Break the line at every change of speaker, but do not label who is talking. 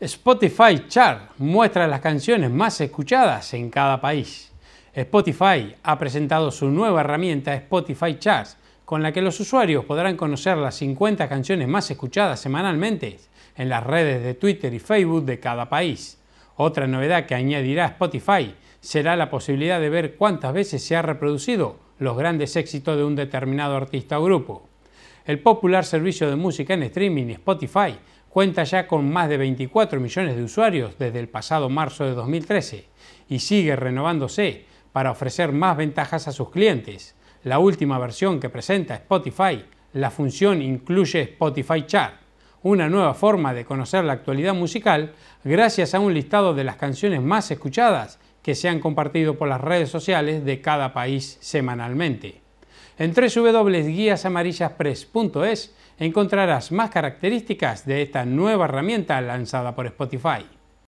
Spotify Chart muestra las canciones más escuchadas en cada país. Spotify ha presentado su nueva herramienta Spotify Charts, con la que los usuarios podrán conocer las 50 canciones más escuchadas semanalmente en las redes de Twitter y Facebook de cada país. Otra novedad que añadirá Spotify será la posibilidad de ver cuántas veces se ha reproducido los grandes éxitos de un determinado artista o grupo. El popular servicio de música en streaming Spotify cuenta ya con más de 24 millones de usuarios desde el pasado marzo de 2013 y sigue renovándose para ofrecer más ventajas a sus clientes. La última versión que presenta Spotify, la función incluye Spotify Chart, una nueva forma de conocer la actualidad musical gracias a un listado de las canciones más escuchadas que se han compartido por las redes sociales de cada país semanalmente. En www.guiasamarillaspress.es encontrarás más características de esta nueva herramienta lanzada por Spotify.